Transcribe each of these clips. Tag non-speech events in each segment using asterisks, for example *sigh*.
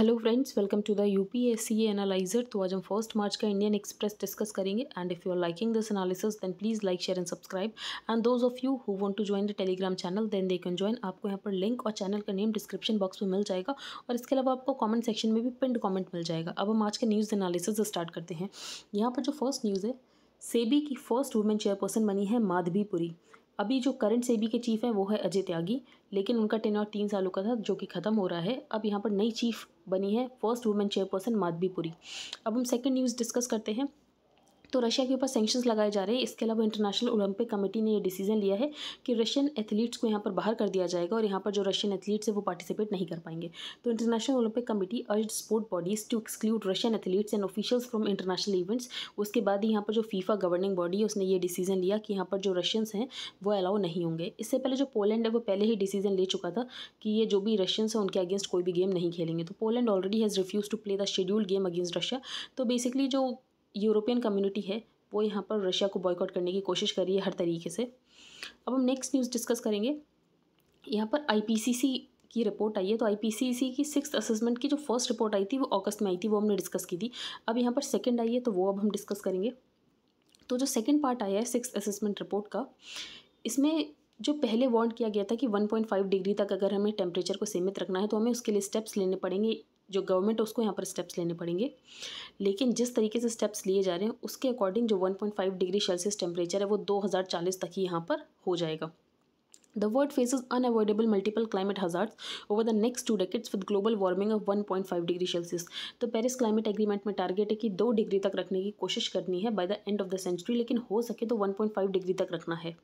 hello friends welcome to the U P S C analyser तो आज हम first March का इंडियन एक्सप्रेस डिस्कस करेंगे and if you are liking this analysis then please like share and subscribe and those of you who want to join the Telegram channel then they can join आपको यहाँ पर link और channel का name description box में मिल जाएगा और इसके अलावा आपको कॉमेंट सेक्शन में भी पिंड कॉमेंट मिल जाएगा अब हम आज का न्यूज़ एनालिसिस स्टार्ट करते हैं यहाँ पर जो फर्स्ट न्यूज़ है सेबी की फर्स्ट वुमेन चेयरपर्सन बनी है माधवीपुरी अभी जो करंट सेबी के चीफ हैं वो है अजय त्यागी लेकिन उनका टेन और तीन सालों का था जो कि ख़त्म हो रहा है अब यहाँ पर नई चीफ बनी है फर्स्ट वुमेन चेयरपर्सन माधवीपुरी अब हम सेकंड न्यूज़ डिस्कस करते हैं तो रशिया के ऊपर सेंक्शन लगाए जा रहे हैं इसके अलावा इंटरनेशनल ओलंपिक कमेटी ने यह डिसीजन लिया है कि रशियन एथलीट्स को यहाँ पर बाहर कर दिया जाएगा और यहाँ पर जो रशियन एथलीट्स है वो पार्टिसिपेट नहीं कर पाएंगे तो International Olympic Committee urge sport bodies to exclude Russian athletes and officials from international events उसके बाद ही यहाँ पर जो फीफा गवर्निंग बॉडी है उसने ये डिसीजन लिया कि यहाँ पर जो रशियंस हैं वो अलाउ नहीं होंगे इससे पहले जो पोलैंड है वो पहले ही डिसीजन ले चुका था कि ये जो भी रशियंस हैं उनके अगेंस्ट कोई भी गेम नहीं खेलेंगे तो Poland already has refuse to play the scheduled game against Russia तो बेसिकली जो यूरोपियन कम्युनिटी है वो यहाँ पर रशिया को बॉयकॉट करने की कोशिश कर रही है हर तरीके से अब हम नेक्स्ट न्यूज़ डिस्कस करेंगे यहाँ पर आईपीसीसी की रिपोर्ट आई है तो आईपीसीसी की सिक्स असेसमेंट की जो फर्स्ट रिपोर्ट आई थी वो अगस्त में आई थी वो हमने डिस्कस की थी अब यहाँ पर सेकेंड आई है तो वो अब हम डिस्कस करेंगे तो जो सेकेंड पार्ट आया है सिक्स असेसमेंट रिपोर्ट का इसमें जो पहले वॉन्ट किया गया था कि 1.5 डिग्री तक अगर हमें टेम्परेचर को सीमित रखना है तो हमें उसके लिए स्टेप्स लेने पड़ेंगे जो गवर्नमेंट है उसको यहाँ पर स्टेप्स लेने पड़ेंगे लेकिन जिस तरीके से स्टेप्स लिए जा रहे हैं उसके अकॉर्डिंग जो 1.5 डिग्री सेल्सियस टेम्परेचर है वो 2040 तक ही यहाँ पर हो जाएगा The world faces unavoidable multiple climate hazards over the next two global warming of one point 1.5 degree Celsius तो पेरिस क्लाइमेट एग्रीमेंट में टारगेट है कि दो डिग्री तक रखने की कोशिश करनी है by the end of the century लेकिन हो सके तो फाइव डिग्री तक रखना है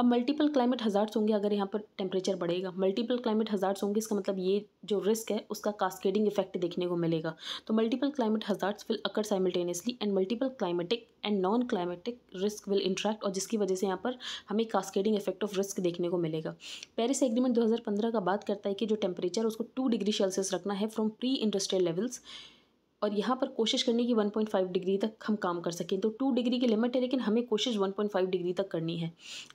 अब मल्टीपल क्लाइमेट हज़ार्स होंगे अगर यहाँ पर टेम्परेचर बढ़ेगा मल्टीपल क्लाइमेट हज़ार्स होंगे इसका मतलब ये जो रिस्क है उसका कास्केडिंग इफेक्ट देखने को मिलेगा तो multiple climate hazards will occur simultaneously and multiple climatic and non climatic risk will interact और जिसकी वजह से यहाँ पर हमें कास्केडिंग इफेक्ट ऑफ रिस्क देखने को मिलेगा पेरिस एग्रीमेंट दो का बात करता है कि जो टेम्परेचर उसको टू डिग्री सेल्सियस रखना है फ्रॉम प्री इंडस्ट्रियल लेवल्स और यहाँ पर कोशिश करनी कि 1.5 डिग्री तक हम काम कर सकें तो 2 डिग्री की लिमिट है लेकिन हमें कोशिश 1.5 डिग्री तक करनी है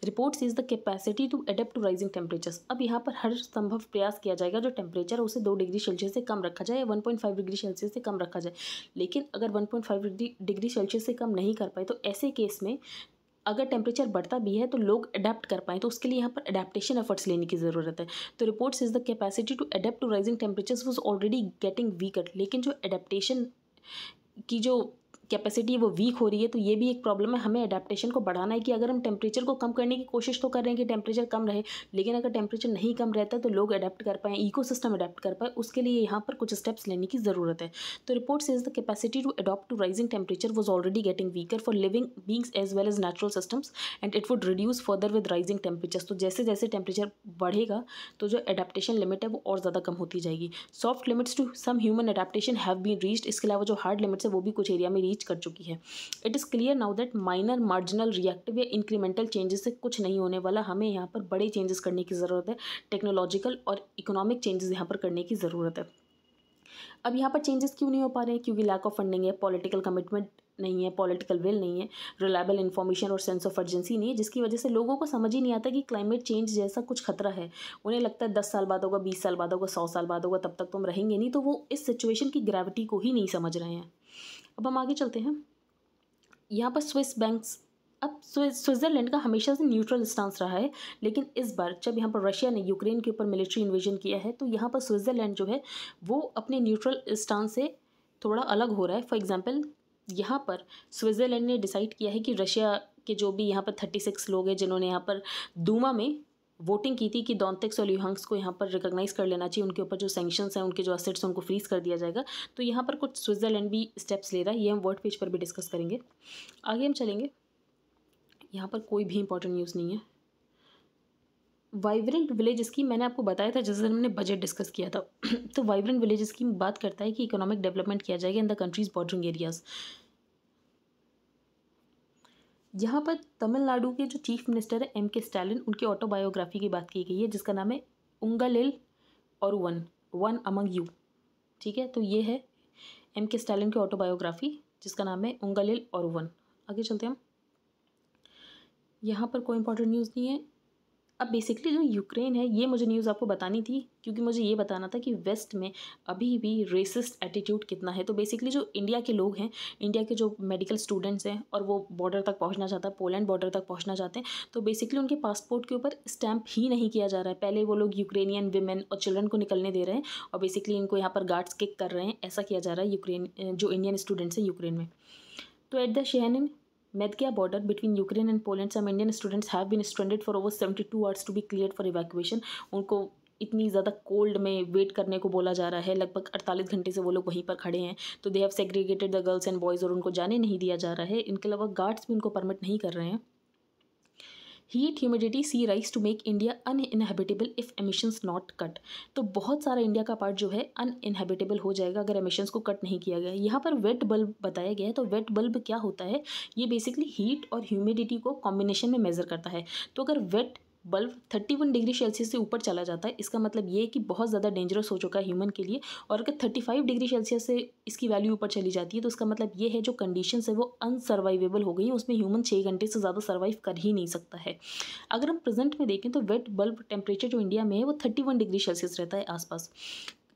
reports is the capacity to adapt to rising temperatures अब यहाँ पर हर संभव प्रयास किया जाएगा जो टेम्परेचर उसे दो डिग्री सेल्सियस से कम रखा जाए या वन डिग्री सेल्सियस से कम रखा जाए लेकिन अगर वन डिग्री सेल्सियस से कम नहीं कर पाए तो ऐसे केस में अगर टेम्परेचर बढ़ता भी है तो लोग अडेप्ट कर पाएँ तो उसके लिए यहाँ पर अडेप्टेशन एफर्ट्स लेने की ज़रूरत है तो report is the capacity to adapt to rising temperatures was already getting weaker लेकिन जो अडेप्टेशन की जो कैपेसिटी वो वीक हो रही है तो ये भी एक प्रॉब्लम है हमें अडेप्टेशन को बढ़ाना है कि अगर हम टेम्परेचर को कम करने की कोशिश तो कर रहे हैं कि टेम्परेचर कम रहे लेकिन अगर टेम्परेचर नहीं कम रहता तो लोग अडेप्ट कर पाएँ इको सिस्टम अडेप्ट कर पाए उसके लिए यहाँ पर कुछ स्टेप्स लेने की ज़रूरत है तो report is the capacity to adopt to rising temperature was already getting weaker for living beings as well as natural systems and it would reduce further with rising temperature तो जैसे जैसे टेम्परेचर बढ़ेगा तो जो अडेप्टेशन लिमिट है वो और ज़्यादा कम होती जाएगी soft limits to some human adaptation have been reached इसके अलावा जो हार्ड लिमिट्स है वो भी कुछ एरिया में रीच रीच कर चुकी है it is clear now that minor marginal reactive या इंक्रीमेंटल चेंजेस से कुछ नहीं होने वाला हमें यहाँ पर बड़े चेंजेस करने की ज़रूरत है टेक्नोलॉजिकल और इकोनॉमिक चेंजेस यहाँ पर करने की ज़रूरत है अब यहाँ पर चेंजेस क्यों नहीं हो पा रहे हैं क्योंकि लैक ऑफ फंडिंग है पॉलिटिकल कमिटमेंट नहीं है पॉलिटिकल विल नहीं है रिलायबल इन्फॉर्मेशन और सेंस ऑफ अर्जेंसी नहीं है जिसकी वजह से लोगों को समझ ही नहीं आता कि क्लाइमेट चेंज जैसा कुछ खतरा है उन्हें लगता है दस साल बाद होगा बीस साल बाद होगा सौ साल बाद होगा तब तक तो हम रहेंगे नहीं तो वो इस सिचुएशन की ग्रेविटी को ही नहीं समझ रहे हैं अब हम आगे चलते हैं यहाँ पर स्विस बैंक्स अब स्विट्ज़रलैंड का हमेशा से न्यूट्रल स्टांस रहा है लेकिन इस बार जब यहाँ पर रशिया ने यूक्रेन के ऊपर मिलिट्री इन्वेजन किया है तो यहाँ पर स्विट्ज़रलैंड जो है वो अपने न्यूट्रल स्टांस से थोड़ा अलग हो रहा है फॉर एग्ज़ाम्पल यहाँ पर स्विट्ज़रलैंड ने डिसाइड किया है कि रशिया के जो भी यहाँ पर थर्टी सिक्स लोग हैं जिन्होंने यहाँ पर दूमा में वोटिंग की थी कि डॉन्टेक्स और ल्यूहंग्स को यहाँ पर रिकॉग्नाइज कर लेना चाहिए उनके ऊपर जो सेंक्शन हैं उनके जो असेट्स हैं उनको फ्रीज कर दिया जाएगा तो यहाँ पर कुछ स्विट्ज़रलैंड भी स्टेप्स ले रहा है ये हम वर्ड पेज पर भी डिस्कस करेंगे आगे हम चलेंगे यहाँ पर कोई भी इंपॉर्टेंट न्यूज़ नहीं है वाइब्रेंट विलेज स्कीम मैंने आपको बताया था जिस दिन हमने बजट डिस्कस किया था *clears throat* तो वाइब्रेंट विलेज स्कीम बात करता है कि इकोनॉमिक डेवलपमेंट किया जाएगा in the countries bordering areas यहाँ पर तमिलनाडु के जो चीफ मिनिस्टर है एम के स्टालिन उनकी ऑटोबायोग्राफी की बात की गई है जिसका नाम है उंगलिल और वन वन अमंग यू ठीक है तो ये है एम के स्टालिन की ऑटोबायोग्राफी जिसका नाम है उंगलिल और वन आगे चलते हम यहाँ पर कोई इंपॉर्टेंट न्यूज़ नहीं है अब बेसिकली जो यूक्रेन है ये मुझे न्यूज़ आपको बतानी थी क्योंकि मुझे ये बताना था कि वेस्ट में अभी भी रेसिस्ट एटीट्यूड कितना है तो बेसिकली जो इंडिया के लोग हैं इंडिया के जो मेडिकल स्टूडेंट्स हैं और वो बॉर्डर तक पहुंचना चाहता है पोलैंड बॉर्डर तक पहुंचना चाहते हैं तो बेसिकली उनके पासपोर्ट के ऊपर स्टैम्प ही नहीं किया जा रहा है पहले वो लोग यूक्रेनियन वीमेन और चिल्ड्रन को निकलने दे रहे हैं और बेसिकली इनको यहाँ पर गार्ड्स किक कर रहे हैं ऐसा किया जा रहा है यूक्रेन जो इंडियन स्टूडेंट्स हैं यूक्रेन में तो एट द शेहन Medgea border between Ukraine and Poland some Indian students have been stranded for over 72 hours to be cleared for evacuation उनको इतनी ज़्यादा कोल्ड में वेट करने को बोला जा रहा है लगभग 48 घंटे से वो लोग वहीं पर खड़े हैं तो they have segregated the girls and boys और उनको जाने नहीं दिया जा रहा है इनके अलावा गार्ड्स भी उनको परमिट नहीं कर रहे हैं heat humidity sea rise to make India uninhabitable if emissions not cut तो बहुत सारा इंडिया का पार्ट जो है अनइनहेबिटेबल हो जाएगा अगर एमिशंस को कट नहीं किया गया यहाँ पर वेट बल्ब बताया गया है तो वेट बल्ब क्या होता है ये बेसिकली हीट और ह्यूमिडिटी को कॉम्बिनेशन में मेज़र करता है तो अगर wet bulb thirty one degree Celsius से ऊपर चला जाता है इसका मतलब ये है कि बहुत ज़्यादा डेंजरस हो चुका है ह्यूमन के लिए और अगर थर्टी फाइव डिग्री सेल्सियस से इसकी वैल्यू ऊपर चली जाती है तो इसका मतलब ये है जो कंडीशन है वो अनसर्वाइवेबल हो गई है उसमें ह्यूमन छः घंटे से ज़्यादा सर्वाइव कर ही नहीं सकता है अगर हम प्रेजेंट में देखें तो वेट बल्ब टेम्परेचर जो इंडिया में है वो थर्टी वन डिग्री सेल्सियस रहता है आसपास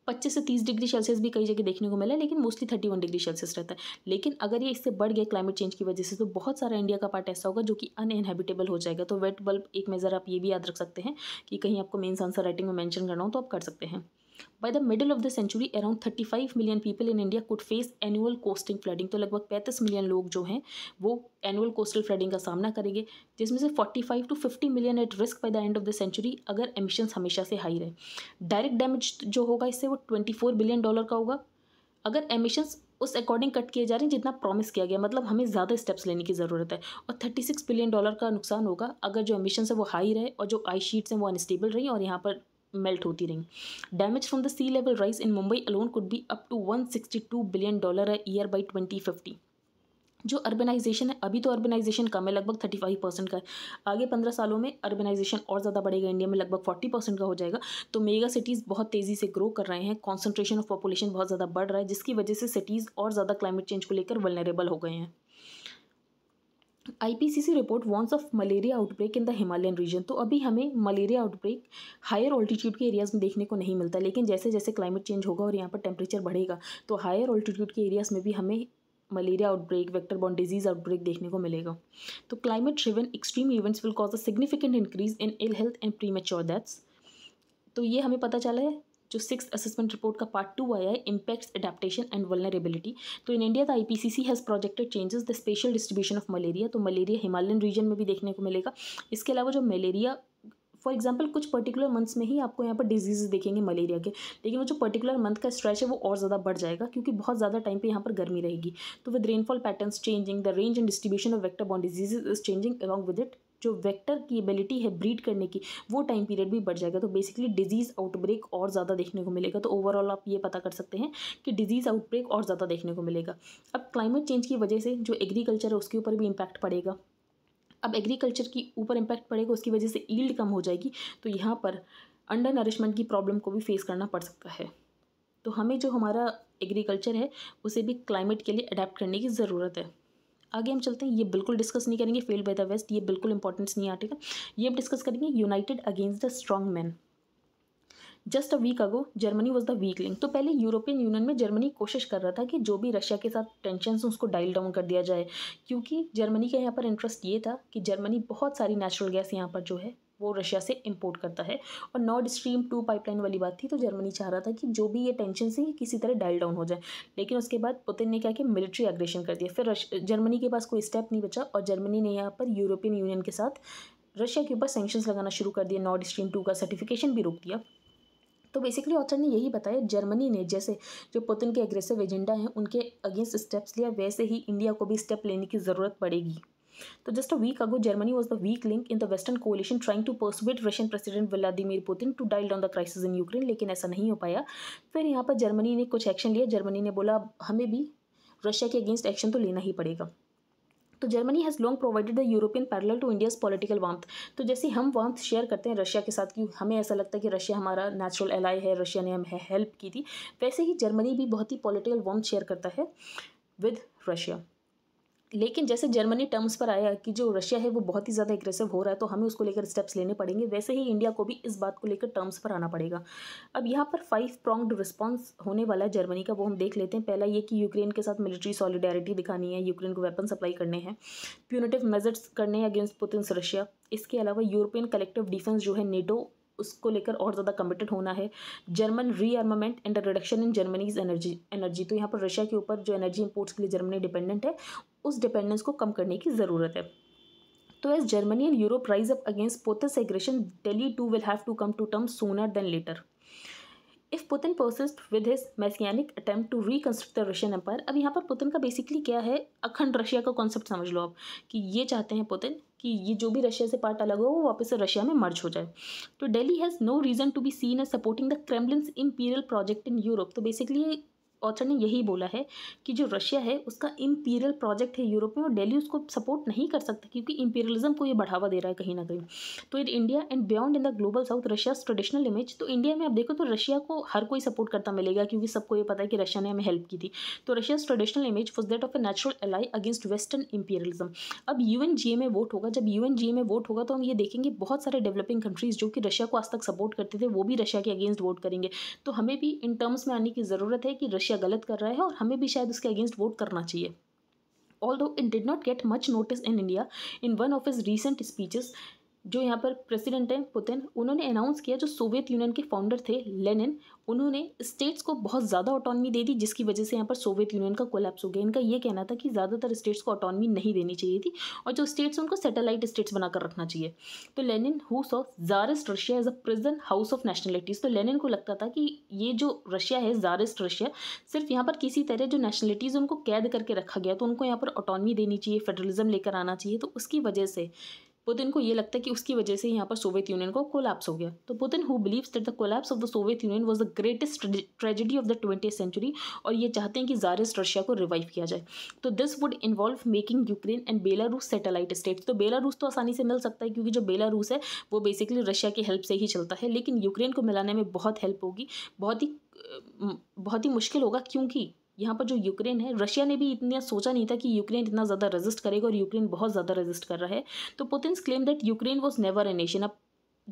पच्चीस से तीस डिग्री सेल्सियस भी कई जगह देखने को मिला लेकिन mostly thirty one degree Celsius रहता है लेकिन अगर ये इससे बढ़ गया क्लाइमेट चेंज की वजह से तो बहुत सारा इंडिया का पार्ट ऐसा होगा जो कि अनइनहेबिटेबल हो जाएगा तो वेट बल्ब एक मेज़र आप ये भी याद रख सकते हैं कि कहीं आपको मेन्स आंसर राइटिंग में मैंशन करना हो तो आप कर सकते हैं by the middle of the century around thirty five million people in India could face annual coastal flooding तो लगभग पैंतीस मिलियन लोग जो हैं वो एनुअल कोस्टल फ्लडिंग का सामना करेंगे जिसमें से forty five to fifty million at risk by the end of the century अगर एमिशंस हमेशा से हाई रहे डायरेक्ट डैमेज जो होगा इससे वो ट्वेंटी फोर बिलियन डॉलर का होगा अगर एमिशंस उस अकॉर्डिंग कट किए जा रहे हैं जितना प्रॉमिस किया गया मतलब हमें ज़्यादा स्टेप्स लेने की ज़रूरत है और थर्टी सिक्स बिलियन डॉलर का नुकसान होगा अगर जो एमिशन है वो हाई रहे और जो आई शीट्स हैं वो अनस्टेबल रही और यहाँ पर मेल्ट होती रही damage from the sea level rise in Mumbai alone could be up to one sixty two billion dollar है ईयर बाई ट्वेंटी फिफ्टी जो अर्बेनाइजेशन है अभी तो अर्बेनाइजेशन कम है लगभग थर्टी फाइव परसेंट का है आगे पंद्रह सालों में अर्बनाइजेशन और ज़्यादा बढ़ेगा इंडिया में लगभग फोर्टी परसेंट का हो जाएगा तो मेगा सिटीज़ बहुत तेज़ी से ग्रो कर रहे हैं कॉन्सेंट्रेशन ऑफ पॉपुलेशन बहुत ज़्यादा बढ़ रहा है जिसकी वजह से सिटीज़ और ज़्यादा क्लाइमेट चेंज को लेकर वलनरेबल हो गए हैं IPCC report warns of malaria outbreak in the Himalayan region तो अभी हमें मलेरिया आउटब्रेक हायर ऑल्टीट्यूड के एरियाज़ में देखने को नहीं मिलता लेकिन जैसे जैसे क्लाइमेट चेंज होगा और यहाँ पर टेम्परेचर बढ़ेगा तो हायर ऑल्टीट्यूड के एरियाज़ में भी हमें मलेरिया आउटब्रेक वेक्टर बॉन्ड डिजीज आउटब्रेक देखने को मिलेगा तो climate driven extreme events will cause a significant increase in ill health and pre deaths तो ये हमें पता चला है जो सिक्स असेसमेंट रिपोर्ट का पार्ट टू आया है इम्पैक्ट्स अडेप्टेशन एंड वलनरेबिलिटी तो in India the I P C C has projected changes the spatial distribution of malaria तो मलेरिया हिमालयन रीजन में भी देखने को मिलेगा इसके अलावा जो मलेरिया फॉर एग्जाम्पल कुछ पर्टिकुलर मंथ्स में ही आपको यहाँ पर डिजीज देखेंगे मलेरिया के लेकिन वो जो पर्टिकुलर मंथ का स्ट्रेच है वो और ज़्यादा बढ़ जाएगा क्योंकि बहुत ज़्यादा टाइम पे यहाँ पर गर्मी रहेगी तो with rainfall patterns changing the range and distribution of vector बॉन्ड disease is changing along with it जो वेक्टर की एबिलिटी है ब्रीड करने की वो टाइम पीरियड भी बढ़ जाएगा तो बेसिकली डिजीज़ आउटब्रेक और ज़्यादा देखने को मिलेगा तो ओवरऑल आप ये पता कर सकते हैं कि डिजीज़ आउटब्रेक और ज़्यादा देखने को मिलेगा अब क्लाइमेट चेंज की वजह से जो एग्रीकल्चर है उसके ऊपर भी इम्पैक्ट पड़ेगा अब एग्रीकल्चर की ऊपर इम्पैक्ट पड़ेगा उसकी वजह से ईल्ड कम हो जाएगी तो यहाँ पर अंडर नरिशमेंट की प्रॉब्लम को भी फेस करना पड़ सकता है तो हमें जो हमारा एग्रीकल्चर है उसे भी क्लाइमेट के लिए अडेप्ट करने की ज़रूरत है आगे हम चलते हैं ये बिल्कुल डिस्कस नहीं करेंगे फेल्ड बाय द वेस्ट ये बिल्कुल इंपॉर्टेंस नहीं आर्टिकल ये हम डिस्कस करेंगे united against the strong man just a week ago Germany was the weak link तो पहले यूरोपियन यूनियन में जर्मनी कोशिश कर रहा था कि जो भी रशिया के साथ टेंशन उसको डाइल डाउन कर दिया जाए क्योंकि जर्मनी का यहाँ पर इंटरेस्ट ये था कि जर्मनी बहुत सारी नेचुरल गैस यहाँ पर जो है वो रशिया से इम्पोर्ट करता है और नॉर्ड स्ट्रीम टू पाइपलाइन वाली बात थी तो जर्मनी चाह रहा था कि जो भी ये टेंशन से ये किसी तरह डायल डाउन हो जाए लेकिन उसके बाद पुतिन ने क्या किया मिलिट्री एग्रेशन कर दिया फिर जर्मनी के पास कोई स्टेप नहीं बचा और जर्मनी ने यहाँ पर यूरोपियन यूनियन के साथ रशिया के ऊपर सेंक्शंस लगाना शुरू कर दिया नॉर्ड स्ट्रीम टू का सर्टिफिकेशन भी रोक दिया तो बेसिकली ऑथर ने यही बताया जर्मनी ने जैसे जो पुतिन के एग्रेसिव एजेंडा हैं उनके अगेंस्ट स्टेप्स लिया वैसे ही इंडिया को भी स्टेप लेने की ज़रूरत पड़ेगी तो just a week ago Germany was the weak link in the western coalition trying to persuade Russian president Vladimir Putin to dial down the crisis in Ukraine लेकिन ऐसा नहीं हो पाया फिर यहाँ पर जर्मनी ने कुछ एक्शन लिया जर्मनी ने बोला हमें भी रशिया के अगेंस्ट एक्शन तो लेना ही पड़ेगा तो Germany has long provided the European parallel to India's political warm तो जैसे हम वार्म शेयर करते हैं रशिया के साथ कि हमें ऐसा लगता है कि रशिया हमारा नेचुरल एलाई है रशिया ने हमें हेल्प की थी वैसे ही जर्मनी भी बहुत ही पॉलिटिकल वार्म शेयर करता है विद रशिया लेकिन जैसे जर्मनी टर्म्स पर आया कि जो रशिया है वो बहुत ही ज़्यादा एग्रेसिव हो रहा है तो हमें उसको लेकर स्टेप्स लेने पड़ेंगे वैसे ही इंडिया को भी इस बात को लेकर टर्म्स पर आना पड़ेगा अब यहाँ पर फाइव प्रॉन्ग्ड रिस्पॉन्स होने वाला है जर्मनी का वो हम देख लेते हैं पहला ये कि यूक्रेन के साथ मिलिट्री सॉलिडारिटी दिखानी है यूक्रेन को वेपन सप्लाई करने हैं प्यूनिटिव मेजर्स करने हैं अगेंस्ट पुतिन रशिया इसके अलावा यूरोपियन कलेक्टिव डिफेंस जो है नेटो उसको लेकर और ज़्यादा कमिटेड होना है German rearmament and reduction in Germany's energy energy तो यहाँ पर रशिया के ऊपर जो एनर्जी इम्पोर्ट्स के लिए जर्मनी डिपेंडेंट है उस डिपेंडेंस को कम करने की ज़रूरत है तो as Germany and Europe rise up against Putin's aggression Delhi too will have to come to term sooner than later if Putin persist with his messianic attempt to reconstruct the Russian empire अब यहाँ पर Putin का basically क्या है अखंड Russia का concept समझ लो आप कि ये चाहते हैं पुतिन कि ये जो भी रशिया से पार्ट अलग हो वो वापस से रशिया में मर्ज हो जाए तो Delhi has no reason to be seen as supporting the Kremlin imperial project in Europe तो बेसिकली ऑथर ने यही बोला है कि जो रशिया है उसका इम्पीरियल प्रोजेक्ट है यूरोप में और डेली उसको सपोर्ट नहीं कर सकता क्योंकि इम्पीरियलिज्म को ये बढ़ावा दे रहा है कहीं ना कहीं तो in India and beyond in the global south Russia traditional image तो इंडिया में आप देखो तो रशिया को हर कोई सपोर्ट करता मिलेगा क्योंकि सबको ये पता है कि रशिया ने हमें हेल्प की थी तो Russia traditional image was that of a natural ally against western imperialism अब यू में वोट होगा जब यू में वोट होगा तो हम ये देखेंगे बहुत सारे डेवलपिंग कंट्रीज़ जो कि रशिया को आज तक सपोर्ट करते थे वो भी रशिया के अगेंस्ट वोट करेंगे तो हमें भी इन टर्म्स में आने की ज़रूरत है कि रशिया रशिया गलत कर रहा है और हमें भी शायद उसके अगेंस्ट वोट करना चाहिए although in did not get much notice in India in one of his recent speeches जो यहाँ पर प्रेसिडेंट हैं पुतिन उन्होंने अनाउंस किया जो सोवियत यूनियन के फाउंडर थे लेनिन उन्होंने स्टेट्स को बहुत ज़्यादा ऑटोनमी दे दी जिसकी वजह से यहाँ पर सोवियत यूनियन का कोलैप्स हो गया इनका ये कहना था कि ज़्यादातर स्टेट्स को ऑटोनमी नहीं देनी चाहिए थी और जो स्टेट्स उनको सेटेलाइट स्टेट्स बनाकर रखना चाहिए तो Lenin who of tsarist Russia as a prison house of nationalities तो लेनिन को लगता था कि ये जो रशिया है जारिस्ट रशिया सिर्फ यहाँ पर किसी तरह जो नेशनलिटीज़ उनको कैद करके रखा गया तो उनको यहाँ पर ऑटोनमी देनी चाहिए फेडरलिज्म लेकर आना चाहिए तो उसकी वजह से पुतिन को ये लगता है कि उसकी वजह से यहाँ पर सोवियत यूनियन को कोलैप्स हो गया तो Putin who believes that the collapse of the Soviet Union was the greatest tragedy of the twenty century और ये चाहते हैं कि जारिस रशिया को रिवाइव किया जाए तो this would involve making Ukraine and Belarus satellite states तो बेलारूस तो आसानी से मिल सकता है क्योंकि जो बेलारूस है वो बेसिकली रशिया की हेल्प से ही चलता है लेकिन यूक्रेन को मिलाने में बहुत हेल्प होगी बहुत ही बहुत ही मुश्किल होगा क्योंकि यहाँ पर जो यूक्रेन है रशिया ने भी इतना सोचा नहीं था कि यूक्रेन इतना ज़्यादा रजिस्ट करेगा और यूक्रेन बहुत ज़्यादा रजिस्ट कर रहा है तो Putin claim that Ukraine was never a nation अब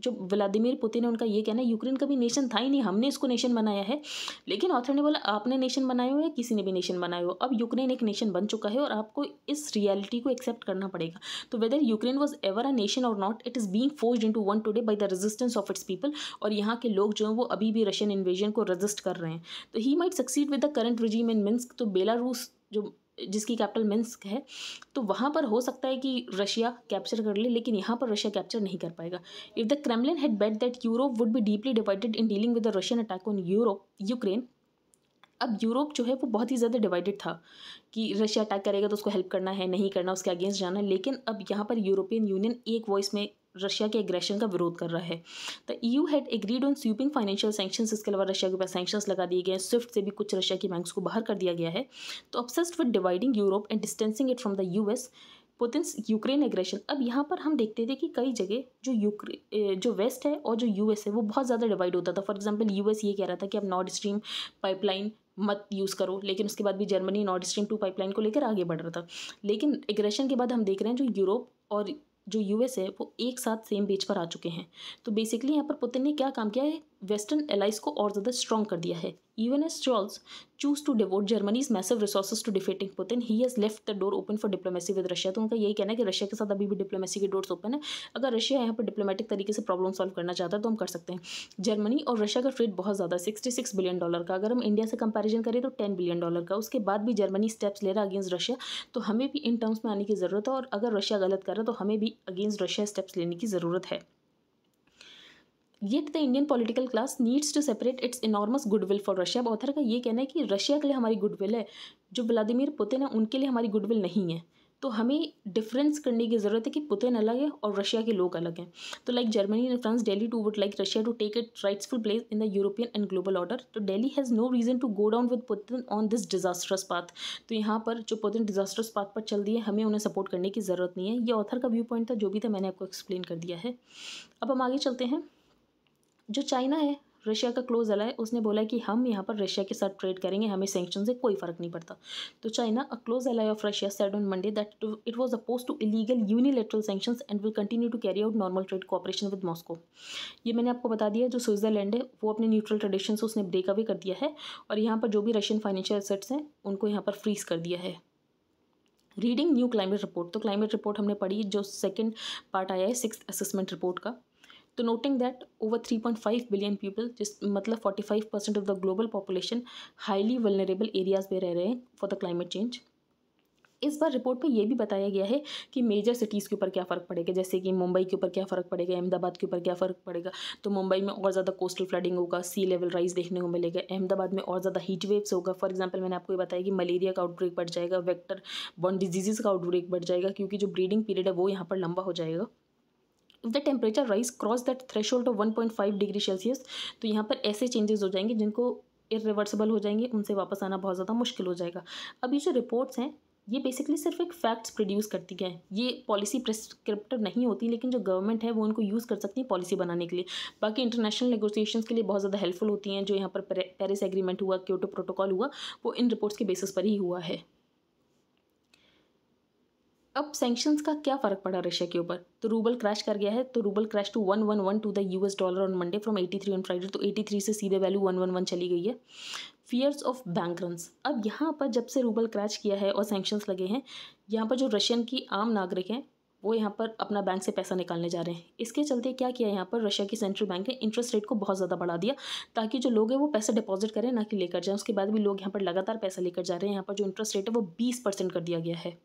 जो व्लादिमीर पुतिन है उनका ये कहना है यूक्रेन कभी नेशन था ही नहीं हमने इसको नेशन बनाया है लेकिन ऑथर ने बोला आपने नेशन बनाया हो या किसी ने भी नेशन बनाया हो अब यूक्रेन एक नेशन बन चुका है और आपको इस रियलिटी को एक्सेप्ट करना पड़ेगा तो whether Ukraine was ever a nation और not it is being forge into one today by the resistance of its people और यहाँ के लोग जो हैं वो अभी भी रशियन इन्वेजन को रजिस्ट कर रहे हैं तो he might succeed with the current regime in Minsk तो बेलारूस जो जिसकी कैपिटल मिन्स्क है तो वहाँ पर हो सकता है कि रशिया कैप्चर कर ले लेकिन यहाँ पर रशिया कैप्चर नहीं कर पाएगा if the Kremlin had bet that Europe would be deeply divided in dealing with the Russian attack on Europe Ukraine अब यूरोप जो है वो बहुत ही ज़्यादा डिवाइडेड था कि रशिया अटैक करेगा तो उसको हेल्प करना है नहीं करना उसके अगेंस्ट जाना है लेकिन अब यहाँ पर यूरोपियन यूनियन एक वॉइस में रशिया के एग्रेशन का विरोध कर रहा है the EU had agreed on sweeping financial sanction इसके अलावा रशिया के ऊपर सेंक्शन लगा दिए गए हैं स्विफ्ट से भी कुछ रशिया की बैंक्स को बाहर कर दिया गया है तो obsessed with dividing Europe and distancing it from the US Putin's Ukraine aggression अब यहाँ पर हम देखते थे कि कई जगह जो यूक्रेन जो वेस्ट है और जो यूएस है वो बहुत ज़्यादा डिवाइड होता था फॉर एग्जांपल यूएस ये कह रहा था कि अब नॉर्थ स्ट्रीम पाइपलाइन मत यूज़ करो लेकिन उसके बाद भी Germany North Stream two pipeline को लेकर आगे बढ़ रहा था लेकिन एग्रेशन के बाद हम देख रहे हैं जो यूरोप और जो यूएस है वो एक साथ सेम बेच पर आ चुके हैं तो बेसिकली यहाँ पर पुतिन ने क्या काम किया है वेस्टर्न एलाइज को और ज़्यादा स्ट्रॉन्ग कर दिया है even as Scholz chose to devote Germany's massive resources to defeating Putin he has left the door open for diplomacy with Russia तो उनका यही कहना है कि रशिया के साथ अभी भी डिप्लोमेसी के डोर्स ओपन है अगर रशिया यहाँ पर डिप्लोमेटिक तरीके से प्रॉब्लम सॉल्व करना चाहता है तो हम कर सकते हैं जर्मनी और रशिया का ट्रेड बहुत ज़्यादा सिक्सटी सिक्स बिलियन डॉलर का अगर हम इंडिया से कंपेरिजन करें तो टेन बिलियन डॉलर का उसके बाद भी जर्मनी स्टेप्स ले रहा है अगेंस्ट रशिया तो हमें भी इन टर्म्स में आने की ज़रूरत है और अगर रशिया गलत कर रहा है तो हमें भी अगेंस्ट रशिया स्टेप्स लेने की ज़रूरत है yet the Indian political class needs to separate its enormous goodwill for Russia अब ऑथर का ये कहना है कि रशिया के लिए हमारी गुडविल है जो व्लादिमिर पुतिन है उनके लिए हमारी गुडविल नहीं है तो हमें डिफरेंस करने की ज़रूरत है कि पुतिन अलग है और रशिया के लोग अलग हैं तो like Germany and France Delhi too would like Russia to take its rightful place in the European and global order तो Delhi has no reason to go down with Putin on this disastrous path तो यहाँ पर जो Putin disastrous path पर चल दिए हमें उन्हें सपोर्ट करने की ज़रूरत नहीं है ये ऑथर का व्यू पॉइंट था जो भी था मैंने आपको एक्सप्लेन कर दिया है अब हम आगे चलते हैं जो चाइना है रशिया का क्लोज अला है उसने बोला कि हम यहाँ पर रशिया के साथ ट्रेड करेंगे हमें सेंक्शन से कोई फ़र्क नहीं पड़ता तो China a close ally of Russia said on Monday that it was opposed to illegal unilateral sanction and will continue to carry out normal trade cooperation with Moscow ये मैंने आपको बता दिया जो स्विट्जरलैंड है वो अपने न्यूट्रल ट्रेडिशन से उसने ब्रेक अवे कर दिया है और यहाँ पर जो भी रशियन फाइनेंशियल एसेट्स हैं उनको यहाँ पर फ्रीज कर दिया है रीडिंग न्यू क्लाइमेट रिपोर्ट तो क्लाइमेट रिपोर्ट हमने पढ़ी जो सेकंड पार्ट आया है सिक्स असेसमेंट रिपोर्ट का तो over three point 3.5 billion people जिस मतलब 45 percent of the global population highly vulnerable areas में रह रहे हैं फॉर द क्लाइमेट चेंज इस बार रिपोर्ट में ये भी बताया गया है कि मेजर सिटीज़ के ऊपर क्या फ़र्क पड़ेगा जैसे कि मुंबई के ऊपर क्या फ़र्क पड़ेगा अहमदाबाद के ऊपर क्या फ़र्क पड़ेगा तो मुंबई में और ज़्यादा कोस्टल फ्लडिंग होगा सी लेवल राइज देखने को मिलेगा अहमदाबाद में और ज़्यादा हीट वेव्स होगा फॉर एग्जाम्पल मैंने आपको ये बताया कि मलेरिया का आउटब्रेक बढ़ जाएगा वैक्टर बॉन डिजीज़ का आउटब्रेक बढ़ जाएगा क्योंकि जो ब्रीडिंग पीरियड है वो यहाँ पर लंबा हो जाएगा if the temperature rise cross that threshold of one point five degree Celsius तो यहाँ पर ऐसे चेंजेस हो जाएंगे जिनको इरिवर्सिबल हो जाएंगे उनसे वापस आना बहुत ज़्यादा मुश्किल हो जाएगा अभी जो रिपोर्ट्स हैं ये बेसिकली सिर्फ एक फैक्ट्स प्रोड्यूस करती है ये पॉलिसी प्रिस्क्रिप्टिव नहीं होती लेकिन जो गवर्नमेंट है वो उनको यूज़ कर सकती है पॉलिसी बनाने के लिए बाकी इंटरनेशनल नेगोशिएशंस के लिए बहुत ज़्यादा हेल्पफुल होती हैं जो यहाँ पर पेरिस एग्रीमेंट हुआ क्योटो प्रोटोकॉल हुआ वो इन रिपोर्ट्स के बेसिस पर ही हुआ है अब सैंक्शंस का क्या फ़र्क पड़ा रशिया के ऊपर तो रूबल क्रैश कर गया है तो rouble crash to one one one to the US dollar on Monday from eighty three on Friday तो एटी थ्री से सीधे वैल्यू वन वन वन चली गई है फियर्स ऑफ बैंक रन अब यहाँ पर जब से रूबल क्रैश किया है और सेंक्शंस लगे हैं यहाँ पर जो रशियन की आम नागरिक हैं वो यहाँ पर अपना बैंक से पैसा निकालने जा रहे हैं इसके चलते क्या किया यहाँ पर रशिया की सेंट्रल बैंक ने इंटरेस्ट रेट को बहुत ज़्यादा बढ़ा दिया ताकि जो लोग हैं वो पैसा डिपॉजिट करें ना कि लेकर जाएं उसके बाद भी लोग यहाँ पर लगातार पैसा लेकर जा रहे हैं यहाँ पर जो इंटरेस्ट रेट है वो बीस परसेंट कर दिया गया है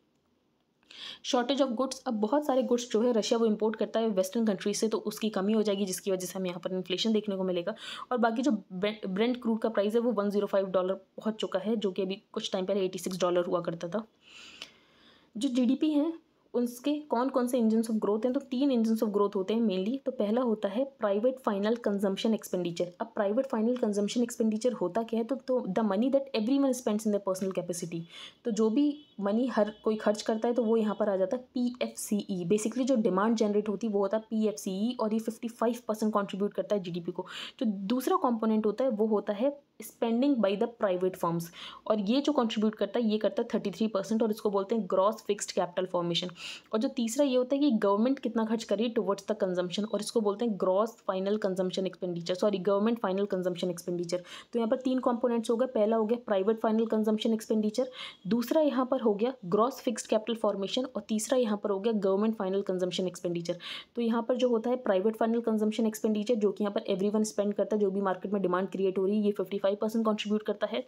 शॉर्टेज ऑफ गुड्स अब बहुत सारे गुड्स जो है रशिया वो इम्पोर्ट करता है वेस्टर्न कंट्रीज से तो उसकी कमी हो जाएगी जिसकी वजह से हमें यहाँ पर इन्फ्लेशन देखने को मिलेगा और बाकी जो ब्रेंड क्रूड का प्राइस है वो वन जीरो फाइव डॉलर पहुँच चुका है जो कि अभी कुछ टाइम पहले एटी सिक्स डॉलर हुआ करता था जो पी है उसके कौन कौन से इंजन्स ऑफ ग्रोथ हैं तो तीन इंजन्स ऑफ ग्रोथ होते हैं मेनली तो पहला होता है प्राइवेट फाइनल कंजम्पशन एक्सपेंडिचर अब प्राइवेट फाइनल कंजम्पशन एक्सपेंडिचर होता क्या है तो the money that everyone spends in the personal capacity तो जो भी मनी हर कोई खर्च करता है तो वो यहाँ पर आ जाता है P F C E basically जो डिमांड जनरेट होती है वो होता है पी एफ सी ई और ये फिफ्टी फाइव परसेंट कॉन्ट्रीब्यूट करता है जी डी पी को जो तो दूसरा कॉम्पोनेंट होता है वो होता है spending by the private firms और ये जो कंट्रीब्यूट करता है ये करता है थर्टी थ्री परसेंट और इसको बोलते हैं ग्रॉस फिक्स्ड कैपिटल फॉर्मेशन और जो तीसरा ये होता है कि गवर्नमेंट कितना खर्च कर रही है टुवर्ड्स द कंजम्पन और इसको बोलते हैं gross final consumption expenditure sorry government final consumption expenditure तो यहाँ पर तीन कॉम्पोनेंट्स हो गए पहला हो गया प्राइवेट फाइनल कंजम्पन एक्सपेंडिचर दूसरा यहाँ पर हो गया ग्रॉस फिक्स्ड कैपिटल फॉर्मेशन और तीसरा यहाँ पर हो गया गवर्नमेंट फाइनल कंजम्पन एक्सपेंडिचर तो यहाँ पर जो होता है प्राइवेट फाइनल कंजम्पन एक्सपेंडिचर जो कि यहाँ पर एवरी स्पेंड करता है जो भी मार्केट में डिमांड क्रिएट हो रही है ये फिफ्टी फाइव परसेंट कॉन्ट्रीब्यूट करता है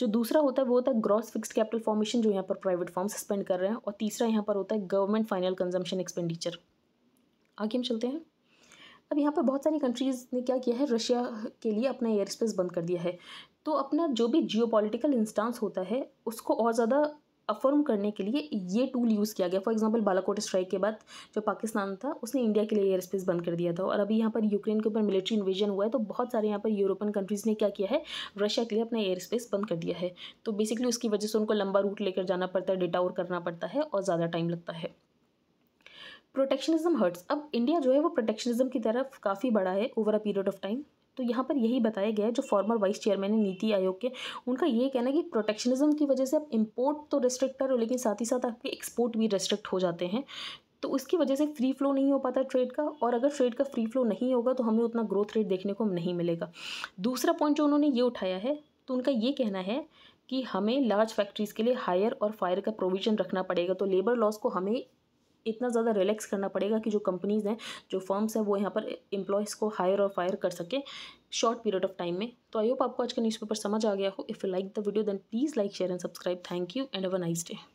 जो दूसरा होता है वो होता है ग्रॉस फिक्स्ड कैपिटल फॉर्मेशन जो यहाँ पर प्राइवेट फॉर्म स्पेंड कर रहे हैं और तीसरा यहाँ पर होता है गवर्नमेंट फाइनल कंजम्पशन एक्सपेंडिचर आगे हम चलते हैं अब यहाँ पर बहुत सारी कंट्रीज़ ने क्या किया है रशिया के लिए अपना एयर स्पेस बंद कर दिया है तो अपना जो भी जियो पोलिटिकल इंस्टांस होता है उसको और ज़्यादा अफर्म करने के लिए ये टूल यूज़ किया गया फॉर एग्जांपल बालाकोट स्ट्राइक के बाद जो पाकिस्तान था उसने इंडिया के लिए एयर स्पेस बंद कर दिया था और अभी यहाँ पर यूक्रेन के ऊपर मिलिट्री इन्वेजन हुआ है तो बहुत सारे यहाँ पर यूरोपियन कंट्रीज़ ने क्या किया है रशिया के लिए अपना एयर स्पेस बंद कर दिया है तो बेसिकली उसकी वजह से उनको लंबा रूट लेकर जाना पड़ता है डेटा और करना पड़ता है और ज़्यादा टाइम लगता है प्रोटेक्शनिज्म हर्ट्स अब इंडिया जो है वो प्रोटेक्शनिज्म की तरफ काफ़ी बड़ा है over a period of time तो यहाँ पर यही बताया गया है जो फॉर्मर वाइस चेयरमैन है नीति आयोग के उनका ये कहना है कि प्रोटेक्शनिज्म की वजह से आप इम्पोर्ट तो रिस्ट्रिक्ट कर रहे हो लेकिन साथ ही साथ आपके एक्सपोर्ट भी रिस्ट्रिक्ट हो जाते हैं तो उसकी वजह से फ्री फ्लो नहीं हो पाता ट्रेड का और अगर ट्रेड का फ्री फ्लो नहीं होगा तो हमें उतना ग्रोथ रेट देखने को नहीं मिलेगा दूसरा पॉइंट जो उन्होंने ये उठाया है तो उनका ये कहना है कि हमें लार्ज फैक्ट्रीज़ के लिए हायर और फायर का प्रोविज़न रखना पड़ेगा तो लेबर लॉस को हमें इतना ज़्यादा रिलैक्स करना पड़ेगा कि जो कंपनीज़ हैं जो फर्म्स हैं वो यहाँ पर एम्प्लॉयज़ को हायर और फायर कर सके शॉर्ट पीरियड ऑफ टाइम में तो आई होप आपको आज का न्यूज़पेपर समझ आ गया हो if you like the video then please like share and subscribe thank you and have a nice day